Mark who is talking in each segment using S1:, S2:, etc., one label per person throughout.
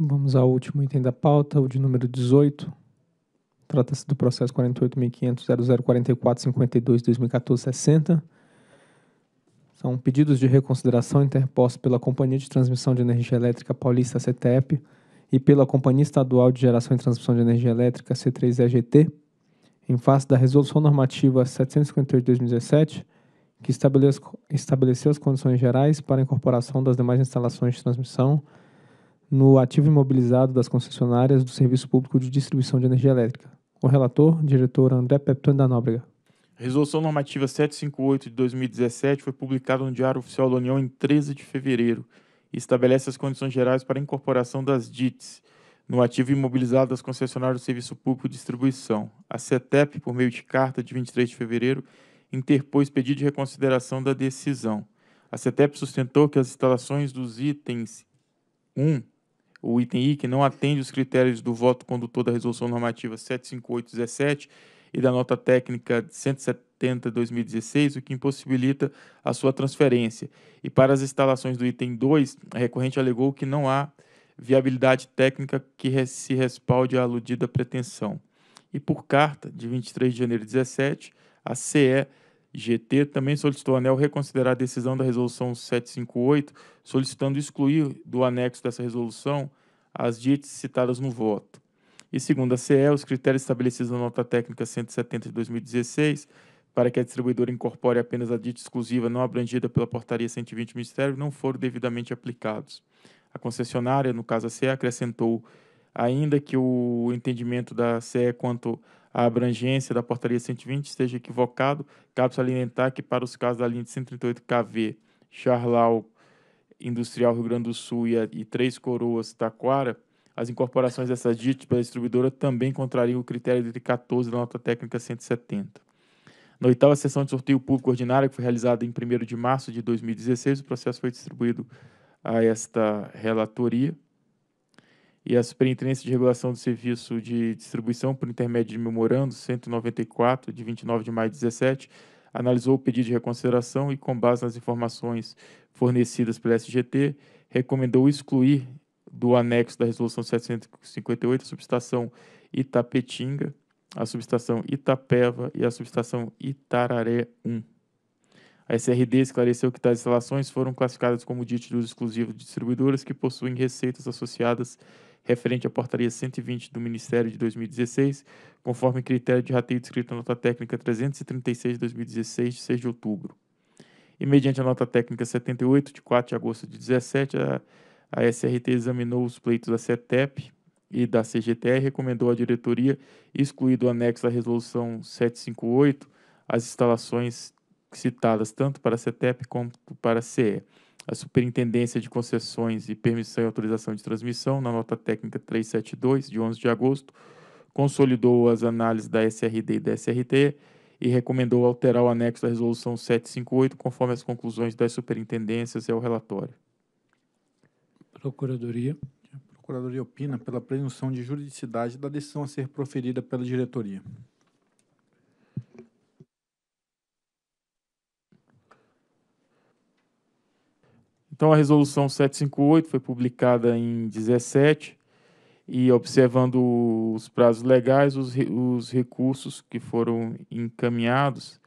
S1: Vamos ao último item da pauta, o de número 18. Trata-se do processo 48.500.0044.52.2014.60. São pedidos de reconsideração interpostos pela Companhia de Transmissão de Energia Elétrica Paulista, CETEP, e pela Companhia Estadual de Geração e Transmissão de Energia Elétrica, C3EGT, em face da Resolução Normativa 758-2017, que estabeleceu as condições gerais para a incorporação das demais instalações de transmissão no ativo imobilizado das concessionárias do Serviço Público de Distribuição de Energia Elétrica. O relator, diretor André Pepton da Nóbrega.
S2: Resolução Normativa 758 de 2017 foi publicada no Diário Oficial da União em 13 de fevereiro e estabelece as condições gerais para a incorporação das DITs no ativo imobilizado das concessionárias do Serviço Público de Distribuição. A CETEP, por meio de carta de 23 de fevereiro, interpôs pedido de reconsideração da decisão. A CETEP sustentou que as instalações dos itens 1 o item I, que não atende os critérios do voto condutor da Resolução Normativa 75817 e da Nota Técnica 170-2016, o que impossibilita a sua transferência. E para as instalações do item 2, a recorrente alegou que não há viabilidade técnica que se respalde à aludida pretensão. E por carta de 23 de janeiro de 17, a CE GT também solicitou ao ANEL reconsiderar a decisão da Resolução 758, solicitando excluir do anexo dessa resolução as dietes citadas no voto. E segundo a CE, os critérios estabelecidos na nota técnica 170 de 2016, para que a distribuidora incorpore apenas a dita exclusiva não abrangida pela portaria 120 do Ministério, não foram devidamente aplicados. A concessionária, no caso a CE, acrescentou ainda que o entendimento da CE quanto a abrangência da portaria 120 esteja equivocado, cabe alimentar que para os casos da linha de 138 KV, Charlau, Industrial Rio Grande do Sul e, e Três Coroas, Taquara, as incorporações dessas dívidas pela distribuidora também contrariam o critério de 14 da nota técnica 170. Na oitava sessão de sorteio público ordinário, que foi realizada em 1 de março de 2016, o processo foi distribuído a esta relatoria e a Superintendência de Regulação do Serviço de Distribuição por intermédio de memorando 194 de 29 de maio de 17 analisou o pedido de reconsideração e com base nas informações fornecidas pela SGT, recomendou excluir do anexo da resolução 758 a subestação Itapetinga, a subestação Itapeva e a subestação Itararé 1. A SRD esclareceu que tais instalações foram classificadas como de exclusivos exclusivo de distribuidoras que possuem receitas associadas referente à portaria 120 do Ministério de 2016, conforme critério de rateio descrito na nota técnica 336 de 2016, de 6 de outubro. E mediante a nota técnica 78, de 4 de agosto de 17, a, a SRT examinou os pleitos da CETEP e da CGTE e recomendou à diretoria excluir do anexo à resolução 758 as instalações citadas tanto para a CETEP quanto para a CE a Superintendência de Concessões e Permissão e Autorização de Transmissão, na nota técnica 372, de 11 de agosto, consolidou as análises da SRD e da SRT e recomendou alterar o anexo da Resolução 758, conforme as conclusões das superintendências e ao relatório. Procuradoria. A Procuradoria opina pela presunção de juridicidade da decisão a ser proferida pela diretoria. Então, a resolução 758 foi publicada em 17 e, observando os prazos legais, os, os recursos que foram encaminhados.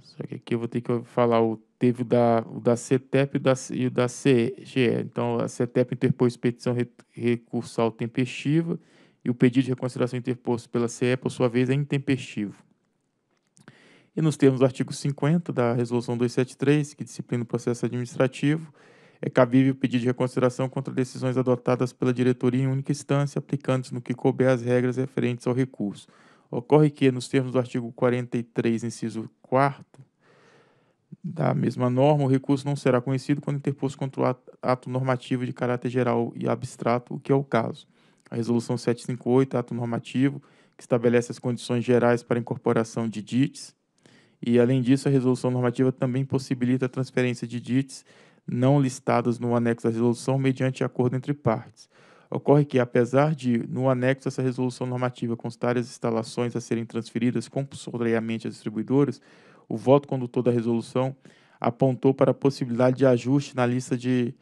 S2: Só que aqui eu vou ter que falar o teve o da, o da CETEP e o da, e o da CGE. Então, a CETEP interpôs petição re, recursal tempestiva e o pedido de reconsideração interposto pela CE, por sua vez, é intempestivo. E nos termos do artigo 50 da Resolução 273, que disciplina o processo administrativo, é cabível pedir de reconsideração contra decisões adotadas pela diretoria em única instância, aplicando-se no que couber as regras referentes ao recurso. Ocorre que, nos termos do artigo 43, inciso 4 da mesma norma, o recurso não será conhecido quando interposto contra o ato normativo de caráter geral e abstrato, o que é o caso. A Resolução 758, ato normativo, que estabelece as condições gerais para incorporação de DITs, e, além disso, a resolução normativa também possibilita a transferência de DITs não listadas no anexo da resolução mediante acordo entre partes. Ocorre que, apesar de, no anexo dessa resolução normativa, constar as instalações a serem transferidas compulsoriamente às distribuidoras, o voto condutor da resolução apontou para a possibilidade de ajuste na lista, de,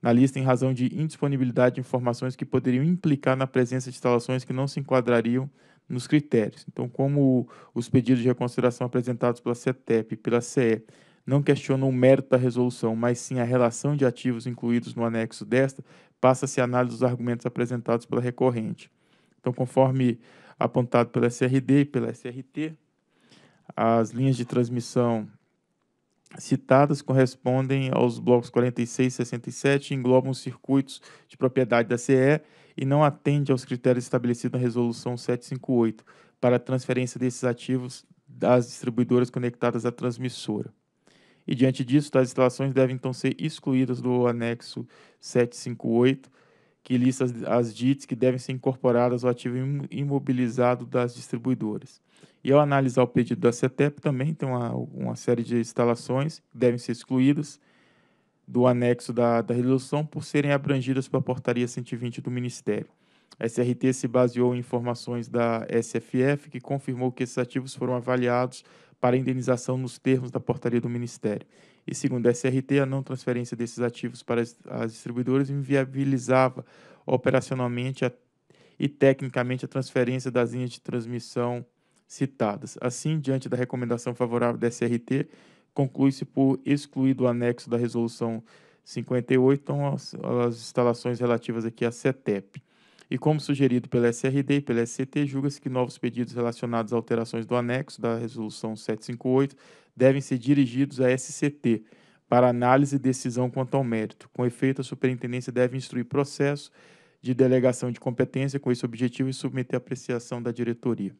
S2: na lista em razão de indisponibilidade de informações que poderiam implicar na presença de instalações que não se enquadrariam nos critérios. Então, como os pedidos de reconsideração apresentados pela CETEP e pela CE não questionam o mérito da resolução, mas sim a relação de ativos incluídos no anexo desta, passa-se a análise dos argumentos apresentados pela recorrente. Então, conforme apontado pela SRD e pela SRT, as linhas de transmissão citadas correspondem aos blocos 46 e 67 e englobam os circuitos de propriedade da CE e não atende aos critérios estabelecidos na Resolução 758 para a transferência desses ativos das distribuidoras conectadas à transmissora. E diante disso, tais instalações devem então ser excluídas do anexo 758, que lista as, as DITs que devem ser incorporadas ao ativo imobilizado das distribuidoras. E ao analisar o pedido da CETEP, também tem uma, uma série de instalações que devem ser excluídas, do anexo da, da resolução por serem abrangidas pela portaria 120 do Ministério. A SRT se baseou em informações da SFF, que confirmou que esses ativos foram avaliados para indenização nos termos da portaria do Ministério. E segundo a SRT, a não transferência desses ativos para as, as distribuidoras inviabilizava operacionalmente a, e tecnicamente a transferência das linhas de transmissão citadas. Assim, diante da recomendação favorável da SRT, conclui-se por excluir do anexo da resolução 58 então, as, instalações relativas aqui à CETEP. E como sugerido pela SRD e pela SCT, julga-se que novos pedidos relacionados a alterações do anexo da resolução 758 devem ser dirigidos à SCT para análise e decisão quanto ao mérito. Com efeito, a superintendência deve instruir processo de delegação de competência com esse objetivo e submeter a apreciação da diretoria.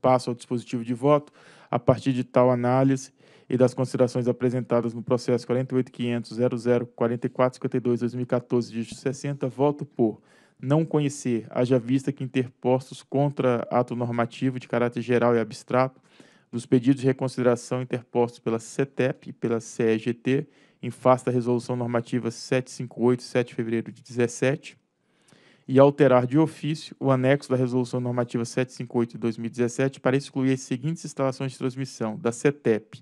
S2: Passo ao dispositivo de voto. A partir de tal análise, e das considerações apresentadas no processo 48.500.00.44.52.2014, 2014 dígito 60, voto por não conhecer, haja vista que interpostos contra ato normativo de caráter geral e abstrato, dos pedidos de reconsideração interpostos pela CETEP e pela CEGT, em face da Resolução Normativa 758, 7 de fevereiro de 2017, e alterar de ofício o anexo da Resolução Normativa 758 de 2017 para excluir as seguintes instalações de transmissão da CETEP,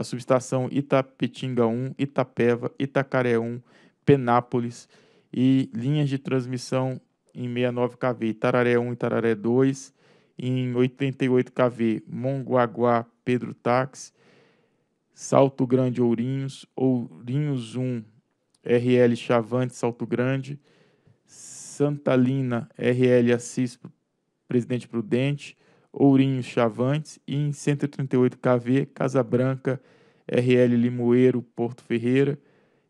S2: a subestação Itapetinga 1, Itapeva, Itacaré 1, Penápolis e linhas de transmissão em 69 kV Itararé 1 e Itararé 2, em 88 kV Monguaguá, Pedro Táxi, Salto Grande Ourinhos, Ourinhos 1, RL Chavante, Salto Grande, Santalina, RL Assis, Presidente Prudente, Ourinhos Chavantes e em 138 KV, Branca RL Limoeiro, Porto Ferreira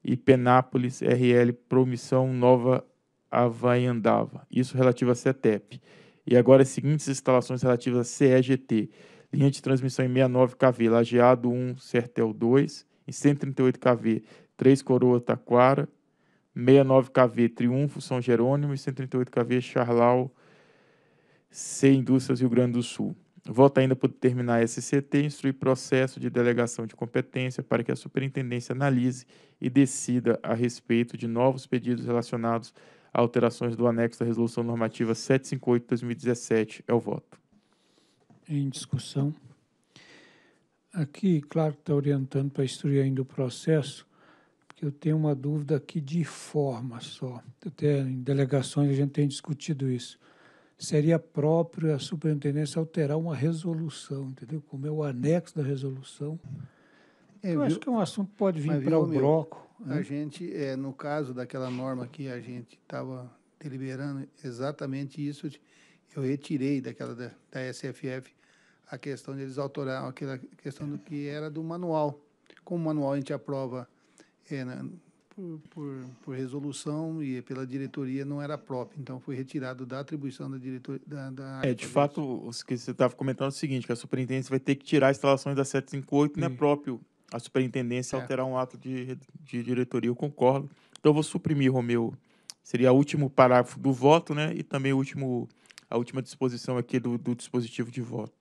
S2: e Penápolis, RL Promissão Nova Andava. Isso relativo a CETEP. E agora as seguintes instalações relativas a CEGT. Linha de transmissão em 69 KV, Lajeado 1, Sertel 2, em 138 KV, Três Coroa Taquara, 69 KV, Triunfo São Jerônimo e 138 KV, Charlau C Indústrias Rio Grande do Sul. Volta ainda por determinar a SCT instruir processo de delegação de competência para que a superintendência analise e decida a respeito de novos pedidos relacionados a alterações do anexo da Resolução Normativa 758-2017. É o voto.
S1: Em discussão. Aqui, claro que está orientando para instruir ainda o processo, porque eu tenho uma dúvida aqui de forma só. Até em delegações a gente tem discutido isso seria próprio a superintendência alterar uma resolução, entendeu? Como é o anexo da resolução. É, então, eu viu? acho que é um assunto que pode vir para o meu, bloco. Né? A né? gente, é, no caso daquela norma que a gente estava deliberando exatamente isso, eu retirei daquela da, da SFF a questão deles eles autorar aquela questão do que era do manual. Como o manual a gente aprova é, na, por, por, por, resolução e pela diretoria, não era próprio. Então, foi retirado da atribuição da diretoria. Da,
S2: da... É, de fato, o que você estava comentando é o seguinte, que a superintendência vai ter que tirar as instalações da 758, Sim. não é próprio a superintendência é. alterar um ato de, de diretoria, eu concordo. Então, eu vou suprimir, Romeu, seria o último parágrafo do voto, né? E também o último, a última disposição aqui do, do dispositivo de voto.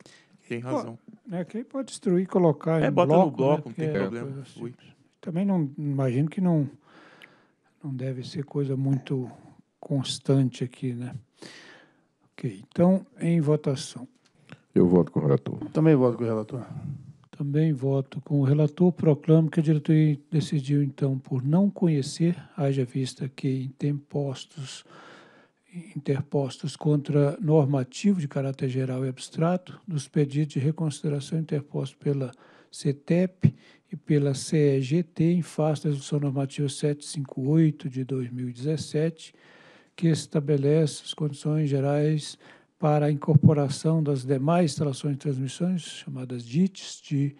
S2: Tem razão. Pô,
S1: né, quem pode destruir e colocar é, em bota bloco, no bloco, né? não tem é, problema. Assim. Também não imagino que não não deve ser coisa muito constante aqui, né? Ok, então em votação. Eu voto com o relator. Também voto com o relator. Também voto com o relator. Proclamo que a diretoria decidiu, então, por não conhecer, haja vista que interpostos, interpostos contra normativo de caráter geral e abstrato, dos pedidos de reconsideração interpostos pela CETEP e pela CEGT, em face da Resolução Normativa 758 de 2017, que estabelece as condições gerais para a incorporação das demais instalações de transmissões, chamadas DITs, de,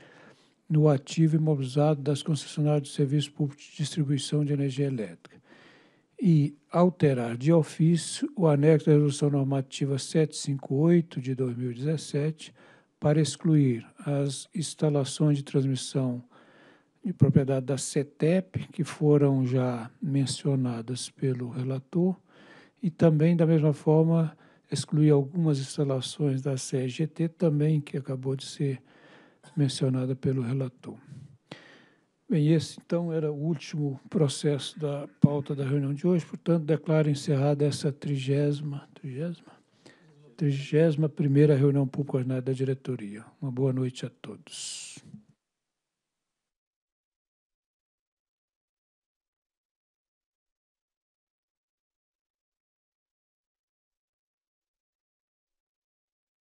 S1: no ativo imobilizado das concessionárias de serviço público de distribuição de energia elétrica. E alterar de ofício o anexo da Resolução Normativa 758 de 2017 para excluir as instalações de transmissão de propriedade da CETEP, que foram já mencionadas pelo relator, e também, da mesma forma, excluir algumas instalações da CEGT, também que acabou de ser mencionada pelo relator. Bem, esse então era o último processo da pauta da reunião de hoje, portanto, declaro encerrada essa trigésima, trigésima? Trigésima primeira reunião pública ordinária da diretoria. Uma boa noite a todos.